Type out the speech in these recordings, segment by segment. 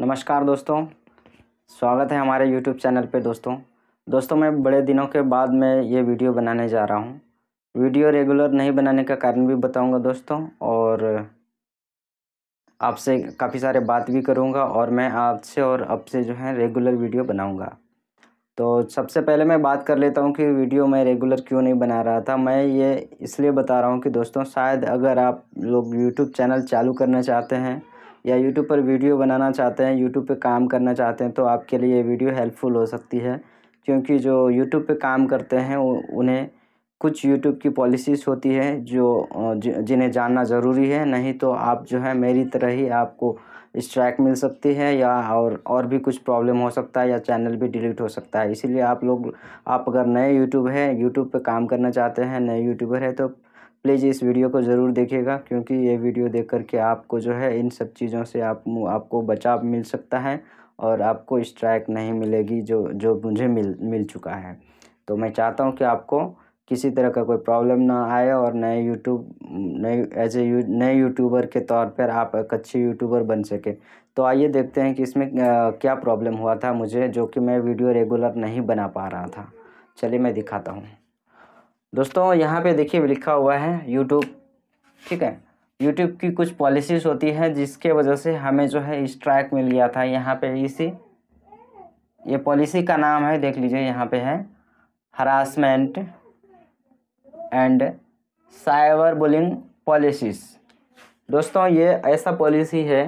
नमस्कार दोस्तों स्वागत है हमारे यूट्यूब चैनल पे दोस्तों दोस्तों मैं बड़े दिनों के बाद मैं ये वीडियो बनाने जा रहा हूँ वीडियो रेगुलर नहीं बनाने का कारण भी बताऊँगा दोस्तों और आपसे काफ़ी सारे बात भी करूँगा और मैं आपसे और अब से जो है रेगुलर वीडियो बनाऊँगा तो सबसे पहले मैं बात कर लेता हूँ कि वीडियो मैं रेगुलर क्यों नहीं बना रहा था मैं ये इसलिए बता रहा हूँ कि दोस्तों शायद अगर आप लोग यूट्यूब चैनल चालू करना चाहते हैं या यूट्यूब पर वीडियो बनाना चाहते हैं यूट्यूब पे काम करना चाहते हैं तो आपके लिए ये वीडियो हेल्पफुल हो सकती है क्योंकि जो यूट्यूब पे काम करते हैं उन्हें कुछ यूट्यूब की पॉलिसीज़ होती है जो जिन्हें जानना ज़रूरी है नहीं तो आप जो है मेरी तरह ही आपको स्ट्राइक मिल सकती है या और और भी कुछ प्रॉब्लम हो सकता है या चैनल भी डिलीट हो सकता है इसीलिए आप लोग आप अगर नए यूट्यूब हैं यूट्यूब पे काम करना चाहते हैं नए यूट्यूबर है तो प्लीज़ इस वीडियो को ज़रूर देखिएगा क्योंकि ये वीडियो देख कर के आपको जो है इन सब चीज़ों से आप आपको बचाव मिल सकता है और आपको स्ट्राइक नहीं मिलेगी जो जो मुझे मिल मिल चुका है तो मैं चाहता हूँ कि आपको किसी तरह का कोई प्रॉब्लम ना आए और नए यूट्यूब नए एज ए नए यूट्यूबर के तौर पर आप एक अच्छे यूट्यूबर बन सके तो आइए देखते हैं कि इसमें क्या प्रॉब्लम हुआ था मुझे जो कि मैं वीडियो रेगुलर नहीं बना पा रहा था चलिए मैं दिखाता हूँ दोस्तों यहाँ पे देखिए लिखा हुआ है यूट्यूब ठीक है यूट्यूब की कुछ पॉलिसीज़ होती है जिसके वजह से हमें जो है स्ट्राइक मिल गया था यहाँ पे इसी ये पॉलिसी का नाम है देख लीजिए यहाँ पे है harassment and cyber bullying policies दोस्तों ये ऐसा पॉलिसी है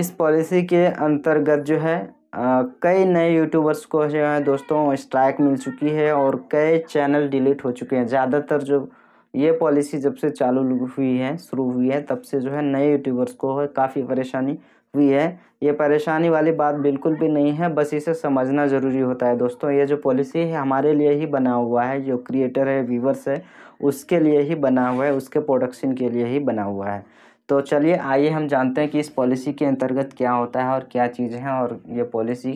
इस पॉलिसी के अंतर्गत जो है कई नए यूट्यूबर्स को जो है दोस्तों स्ट्राइक मिल चुकी है और कई चैनल डिलीट हो चुके हैं ज़्यादातर जो ये पॉलिसी जब से चालू हुई है शुरू हुई है तब से जो है नए यूट्यूबर्स को काफ़ी परेशानी हुई है ये परेशानी वाली बात बिल्कुल भी नहीं है बस इसे समझना ज़रूरी होता है दोस्तों ये जो पॉलिसी है हमारे लिए ही बना हुआ है जो क्रिएटर है व्यूवर्स है उसके लिए ही बना हुआ है उसके प्रोडक्शन के लिए ही बना हुआ है तो चलिए आइए हम जानते हैं कि इस पॉलिसी के अंतर्गत क्या होता है और क्या चीज़ें हैं और ये पॉलिसी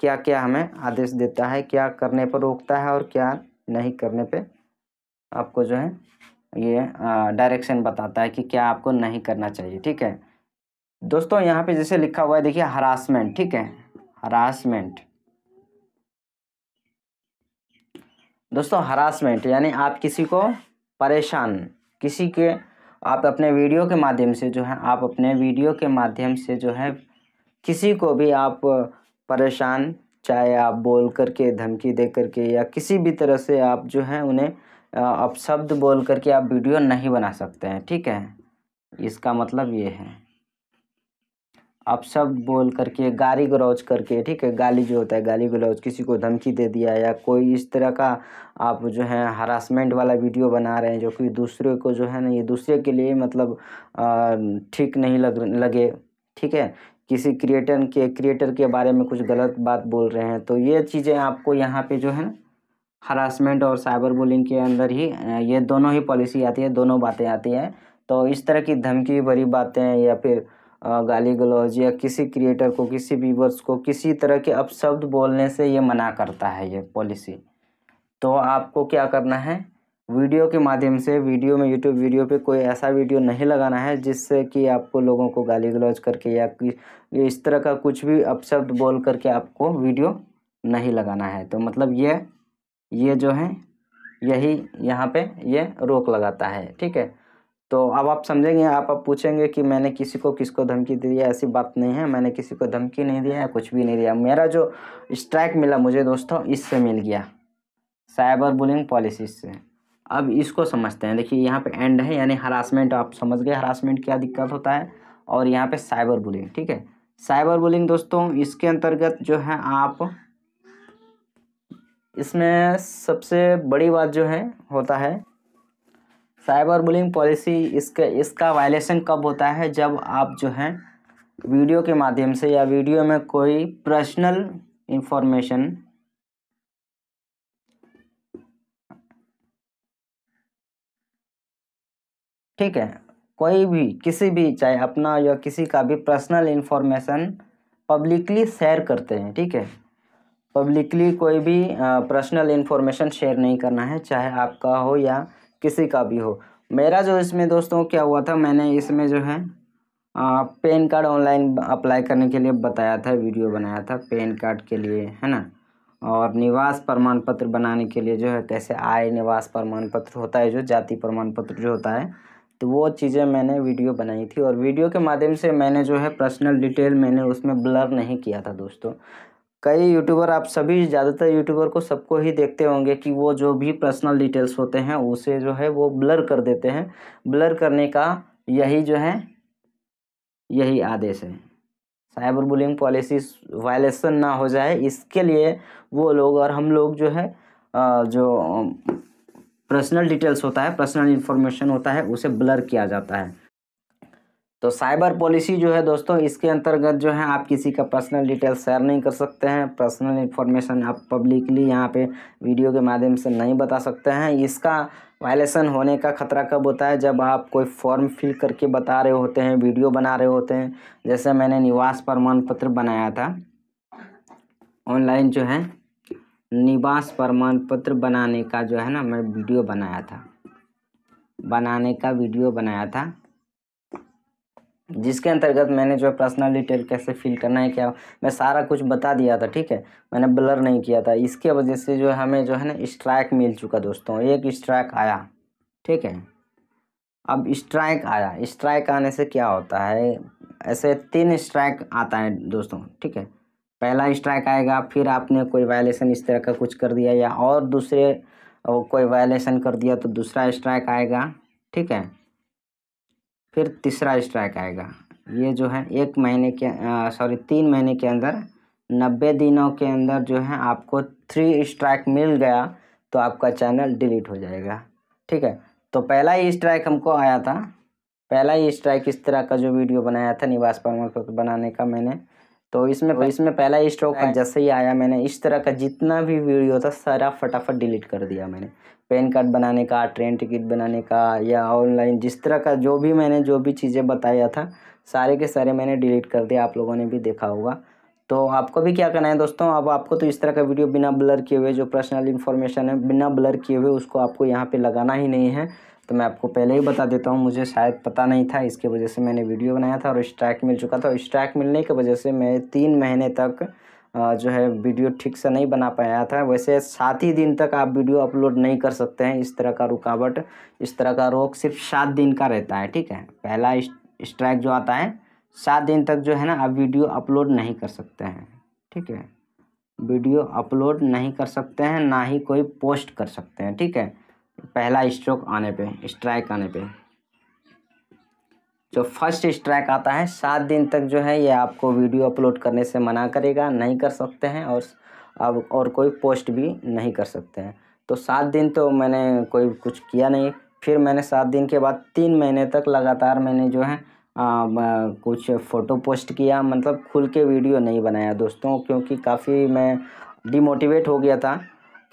क्या क्या हमें आदेश देता है क्या करने पर रोकता है और क्या नहीं करने पे आपको जो है ये डायरेक्शन बताता है कि क्या आपको नहीं करना चाहिए ठीक है दोस्तों यहाँ पे जैसे लिखा हुआ है देखिए हरासमेंट ठीक है हरासमेंट दोस्तों हरासमेंट यानी आप किसी को परेशान किसी के आप अपने वीडियो के माध्यम से जो है आप अपने वीडियो के माध्यम से जो है किसी को भी आप परेशान चाहे आप बोल करके धमकी दे करके या किसी भी तरह से आप जो है उन्हें अपशब्द बोल करके आप वीडियो नहीं बना सकते हैं ठीक है इसका मतलब ये है आप सब बोल करके गाली गलौज करके ठीक है गाली जो होता है गाली गलौज किसी को धमकी दे दिया या कोई इस तरह का आप जो है हरासमेंट वाला वीडियो बना रहे हैं जो कि दूसरे को जो है ना ये दूसरे के लिए मतलब ठीक नहीं लग लगे ठीक है किसी क्रिएटर के क्रिएटर के बारे में कुछ गलत बात बोल रहे हैं तो ये चीज़ें आपको यहाँ पर जो है ना हरासमेंट और साइबर बुलिंग के अंदर ही ये दोनों ही पॉलिसी आती है दोनों बातें आती हैं तो इस तरह की धमकी भरी बातें या फिर गाली गलौज या किसी क्रिएटर को किसी व्यूवर्स को किसी तरह के अपशब्द बोलने से ये मना करता है ये पॉलिसी तो आपको क्या करना है वीडियो के माध्यम से वीडियो में यूट्यूब वीडियो पे कोई ऐसा वीडियो नहीं लगाना है जिससे कि आपको लोगों को गाली गलौज करके या इस तरह का कुछ भी अपशब्द बोल करके आपको वीडियो नहीं लगाना है तो मतलब ये ये जो है यही यहाँ पे ये रोक लगाता है ठीक है तो अब आप समझेंगे आप अब पूछेंगे कि मैंने किसी को किसको धमकी दी है ऐसी बात नहीं है मैंने किसी को धमकी नहीं दिया है कुछ भी नहीं दिया मेरा जो स्ट्राइक मिला मुझे दोस्तों इससे मिल गया साइबर बुलिंग पॉलिसी से अब इसको समझते हैं देखिए यहाँ पे एंड है यानी हरासमेंट आप समझ गए हरासमेंट क्या दिक्कत होता है और यहाँ पर साइबर बुलिंग ठीक है साइबर बुलिंग दोस्तों इसके अंतर्गत जो है आप इसमें सबसे बड़ी बात जो है होता है साइबर बुलिंग पॉलिसी इसका इसका वायलेशन कब होता है जब आप जो हैं वीडियो के माध्यम से या वीडियो में कोई पर्सनल इंफॉर्मेशन ठीक है कोई भी किसी भी चाहे अपना या किसी का भी पर्सनल इन्फॉर्मेशन पब्लिकली शेयर करते हैं ठीक है पब्लिकली कोई भी पर्सनल इन्फॉर्मेशन शेयर नहीं करना है चाहे आपका हो या किसी का भी हो मेरा जो इसमें दोस्तों क्या हुआ था मैंने इसमें जो है पेन कार्ड ऑनलाइन अप्लाई करने के लिए बताया था वीडियो बनाया था पेन कार्ड के लिए है ना और निवास प्रमाण पत्र बनाने के लिए जो है कैसे आय निवास प्रमाण पत्र होता है जो जाति प्रमाण पत्र जो होता है तो वो चीज़ें मैंने वीडियो बनाई थी और वीडियो के माध्यम से मैंने जो है पर्सनल डिटेल मैंने उसमें ब्लर नहीं किया था दोस्तों कई यूट्यूबर आप सभी ज़्यादातर यूट्यूबर को सबको ही देखते होंगे कि वो जो भी पर्सनल डिटेल्स होते हैं उसे जो है वो ब्लर कर देते हैं ब्लर करने का यही जो है यही आदेश है साइबर बुलिंग पॉलिसी वायलेशन ना हो जाए इसके लिए वो लोग और हम लोग जो है जो पर्सनल डिटेल्स होता है पर्सनल इन्फॉर्मेशन होता है उसे ब्लर किया जाता है तो साइबर पॉलिसी जो है दोस्तों इसके अंतर्गत जो है आप किसी का पर्सनल डिटेल शेयर नहीं कर सकते हैं पर्सनल इन्फॉर्मेशन आप पब्लिकली यहाँ पे वीडियो के माध्यम से नहीं बता सकते हैं इसका वायलेशन होने का खतरा कब होता है जब आप कोई फॉर्म फिल करके बता रहे होते हैं वीडियो बना रहे होते हैं जैसे मैंने निवास प्रमाण पत्र बनाया था ऑनलाइन जो है निवास प्रमाण पत्र बनाने का जो है ना मैं वीडियो बनाया था बनाने का वीडियो बनाया था जिसके अंतर्गत मैंने जो है पर्सनल डिटेल कैसे फिल करना है क्या मैं सारा कुछ बता दिया था ठीक है मैंने ब्लर नहीं किया था इसके वजह से जो है हमें जो है ना स्ट्राइक मिल चुका दोस्तों एक स्ट्राइक आया ठीक है अब स्ट्राइक आया स्ट्राइक आने से क्या होता है ऐसे तीन स्ट्राइक आता है दोस्तों ठीक है पहला स्ट्राइक आएगा फिर आपने कोई वायलेशन इस तरह का कुछ कर दिया या और दूसरे कोई वायलेशन कर दिया तो दूसरा स्ट्राइक आएगा ठीक है फिर तीसरा स्ट्राइक आएगा ये जो है एक महीने के सॉरी तीन महीने के अंदर नब्बे दिनों के अंदर जो है आपको थ्री स्ट्राइक मिल गया तो आपका चैनल डिलीट हो जाएगा ठीक है तो पहला ही स्ट्राइक हमको आया था पहला ही स्ट्राइक इस तरह का जो वीडियो बनाया था निवास परमल को बनाने का मैंने तो इसमें तो इसमें पहला स्ट्रोक जैसे ही आया मैंने इस तरह का जितना भी वीडियो था सारा फटाफट डिलीट कर दिया मैंने पेन कार्ड बनाने का ट्रेन टिकट बनाने का या ऑनलाइन जिस तरह का जो भी मैंने जो भी चीज़ें बताया था सारे के सारे मैंने डिलीट कर दिया आप लोगों ने भी देखा होगा तो आपको भी क्या करना है दोस्तों अब आपको तो इस तरह का वीडियो बिना ब्लर किए हुए जो पर्सनल इन्फॉर्मेशन है बिना ब्लर किए हुए उसको आपको यहाँ पर लगाना ही नहीं है तो मैं आपको पहले ही बता देता हूँ मुझे शायद पता नहीं था इसके वजह से मैंने वीडियो बनाया था और स्ट्राइक मिल चुका था स्ट्राइक मिलने की वजह से मैं तीन महीने तक जो है वीडियो ठीक से नहीं बना पाया था वैसे सात ही दिन तक आप वीडियो अपलोड नहीं कर सकते हैं इस तरह का रुकावट इस तरह का रोक सिर्फ सात दिन का रहता है ठीक है पहला स्ट्राइक जो आता है सात दिन तक जो है ना आप वीडियो अपलोड नहीं कर सकते हैं ठीक है वीडियो अपलोड नहीं कर सकते हैं ना ही कोई पोस्ट कर सकते हैं ठीक है पहला स्ट्रोक आने पे स्ट्राइक आने पे जो फर्स्ट स्ट्राइक आता है सात दिन तक जो है ये आपको वीडियो अपलोड करने से मना करेगा नहीं कर सकते हैं और अब और कोई पोस्ट भी नहीं कर सकते हैं तो सात दिन तो मैंने कोई कुछ किया नहीं फिर मैंने सात दिन के बाद तीन महीने तक लगातार मैंने जो है आ, आ, कुछ फ़ोटो पोस्ट किया मतलब खुल के वीडियो नहीं बनाया दोस्तों क्योंकि काफ़ी मैं डिमोटिवेट हो गया था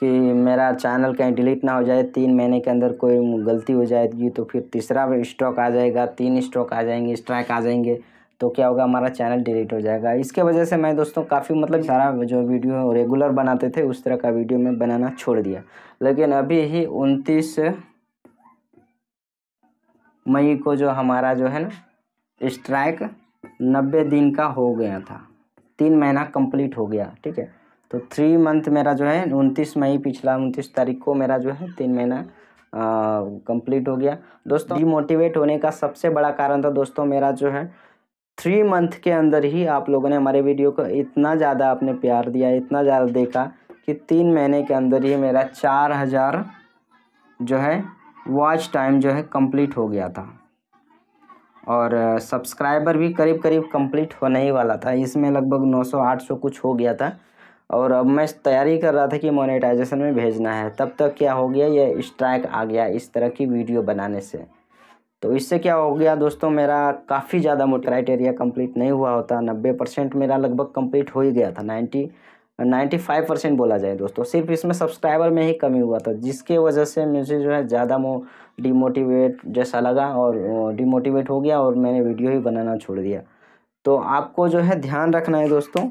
कि मेरा चैनल कहीं डिलीट ना हो जाए तीन महीने के अंदर कोई गलती हो जाएगी तो फिर तीसरा स्ट्रोक आ जाएगा तीन स्ट्रोक आ जाएंगे स्ट्राइक आ जाएंगे तो क्या होगा हमारा चैनल डिलीट हो जाएगा इसके वजह से मैं दोस्तों काफ़ी मतलब सारा जो वीडियो रेगुलर बनाते थे उस तरह का वीडियो मैं बनाना छोड़ दिया लेकिन अभी ही उनतीस मई को जो हमारा जो है ना स्ट्राइक नब्बे दिन का हो गया था तीन महीना कंप्लीट हो गया ठीक है तो थ्री मंथ मेरा जो है उनतीस मई पिछला उनतीस तारीख को मेरा जो है तीन महीना कंप्लीट हो गया दोस्तों डीमोटिवेट होने का सबसे बड़ा कारण था तो दोस्तों मेरा जो है थ्री मंथ के अंदर ही आप लोगों ने हमारे वीडियो को इतना ज़्यादा आपने प्यार दिया इतना ज़्यादा देखा कि तीन महीने के अंदर ही मेरा चार हज़ार जो है वॉच टाइम जो है कंप्लीट हो गया था और सब्सक्राइबर भी करीब करीब कंप्लीट होने ही वाला था इसमें लगभग 900-800 कुछ हो गया था और अब मैं तैयारी कर रहा था कि मोनेटाइजेशन में भेजना है तब तक क्या हो गया ये स्ट्राइक आ गया इस तरह की वीडियो बनाने से तो इससे क्या हो गया दोस्तों मेरा काफ़ी ज़्यादा मोट क्राइटेरिया कम्प्लीट नहीं हुआ होता नब्बे परसेंट मेरा लगभग कम्प्लीट हो ही गया था नाइन्टी नाइन्टी फाइव परसेंट बोला जाए दोस्तों सिर्फ इसमें सब्सक्राइबर में ही कमी हुआ था जिसके वजह से मुझे जो है ज़्यादा मो डिमोटिवेट जैसा लगा और डिमोटिवेट हो गया और मैंने वीडियो ही बनाना छोड़ दिया तो आपको जो है ध्यान रखना है दोस्तों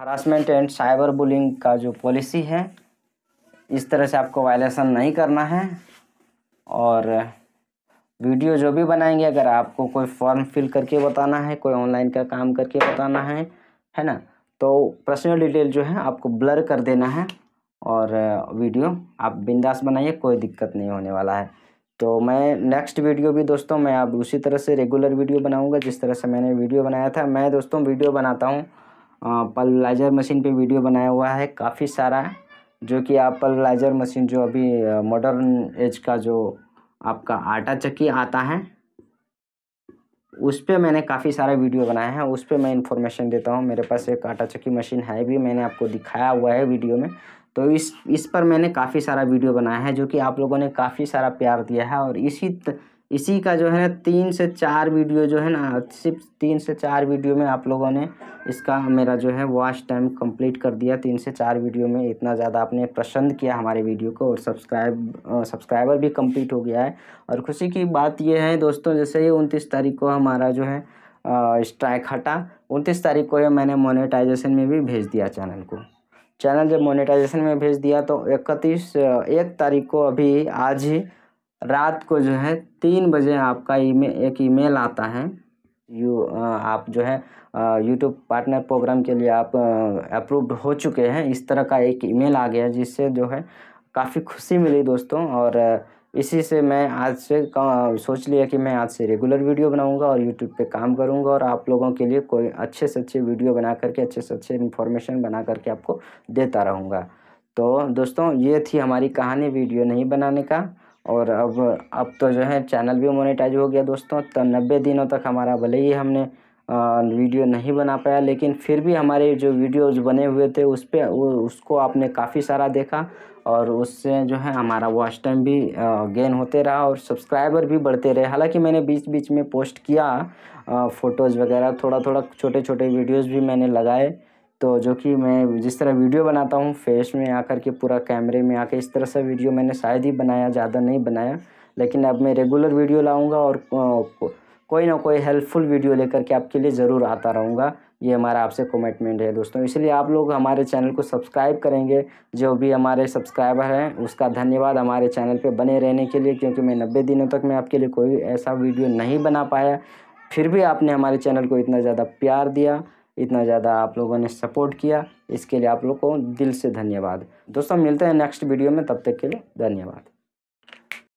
हरासमेंट एंड साइबर बुलिंग का जो पॉलिसी है इस तरह से आपको वायलेशन नहीं करना है और वीडियो जो भी बनाएंगे अगर आपको कोई फॉर्म फिल करके बताना है कोई ऑनलाइन का काम करके बताना है है ना तो पर्सनल डिटेल जो है आपको ब्लर कर देना है और वीडियो आप बिंदास बनाइए कोई दिक्कत नहीं होने वाला है तो मैं नेक्स्ट वीडियो भी दोस्तों मैं आप उसी तरह से रेगुलर वीडियो बनाऊँगा जिस तरह से मैंने वीडियो बनाया था मैं दोस्तों वीडियो बनाता हूँ पलराइजर मशीन पे वीडियो बनाया हुआ है काफ़ी सारा जो कि आप पलराइजर मशीन जो अभी मॉडर्न एज का जो आपका आटा चक्की आता है उस पर मैंने काफ़ी सारा वीडियो बनाया है उस पर मैं इन्फॉर्मेशन देता हूँ मेरे पास एक आटा चक्की मशीन है भी मैंने आपको दिखाया हुआ है वीडियो में तो इस इस पर मैंने काफ़ी सारा वीडियो बनाया है जो कि आप लोगों ने काफ़ी सारा प्यार दिया है और इसी त, इसी का जो है ना तीन से चार वीडियो जो है ना सिर्फ तीन से चार वीडियो में आप लोगों ने इसका मेरा जो है वॉच टाइम कंप्लीट कर दिया तीन से चार वीडियो में इतना ज़्यादा आपने पसंद किया हमारे वीडियो को और सब्सक्राइब सब्सक्राइबर भी कंप्लीट हो गया है और खुशी की बात यह है दोस्तों जैसे ये उनतीस तारीख को हमारा जो है स्ट्राइक हटा उनतीस तारीख को मैंने मोनेटाइजेशन में भी भेज दिया चैनल को चैनल जब मोनिटाइजेशन में भेज दिया तो इकतीस एक तारीख को अभी आज ही रात को जो है तीन बजे आपका ईमेल एक ईमेल आता है यू आप जो है यूट्यूब पार्टनर प्रोग्राम के लिए आप अप्रूव्ड हो चुके हैं इस तरह का एक ईमेल आ गया जिससे जो है काफ़ी खुशी मिली दोस्तों और इसी से मैं आज से सोच लिया कि मैं आज से रेगुलर वीडियो बनाऊंगा और यूट्यूब पे काम करूंगा और आप लोगों के लिए कोई अच्छे से अच्छे वीडियो बना करके अच्छे से अच्छे इन्फॉर्मेशन बना करके आपको देता रहूँगा तो दोस्तों ये थी हमारी कहानी वीडियो नहीं बनाने का और अब अब तो जो है चैनल भी मोनेटाइज हो गया दोस्तों तो नब्बे दिनों तक हमारा भले ही हमने वीडियो नहीं बना पाया लेकिन फिर भी हमारे जो वीडियोज़ बने हुए थे उस पर उसको आपने काफ़ी सारा देखा और उससे जो है हमारा वॉच टाइम भी गेन होते रहा और सब्सक्राइबर भी बढ़ते रहे हालांकि मैंने बीच बीच में पोस्ट किया फ़ोटोज़ वगैरह थोड़ा थोड़ा छोटे छोटे वीडियोज़ भी मैंने लगाए तो जो कि मैं जिस तरह वीडियो बनाता हूँ फेस में आकर के पूरा कैमरे में आकर इस तरह से वीडियो मैंने शायद ही बनाया ज़्यादा नहीं बनाया लेकिन अब मैं रेगुलर वीडियो लाऊंगा और कोई ना कोई हेल्पफुल वीडियो लेकर के आपके लिए ज़रूर आता रहूँगा ये हमारा आपसे कमिटमेंट है दोस्तों इसलिए आप लोग हमारे चैनल को सब्सक्राइब करेंगे जो भी हमारे सब्सक्राइबर हैं उसका धन्यवाद हमारे चैनल पे बने रहने के लिए क्योंकि मैं नब्बे दिनों तक मैं आपके लिए कोई ऐसा वीडियो नहीं बना पाया फिर भी आपने हमारे चैनल को इतना ज़्यादा प्यार दिया इतना ज़्यादा आप लोगों ने सपोर्ट किया इसके लिए आप लोग को दिल से धन्यवाद दोस्तों मिलते हैं नेक्स्ट वीडियो में तब तक के लिए धन्यवाद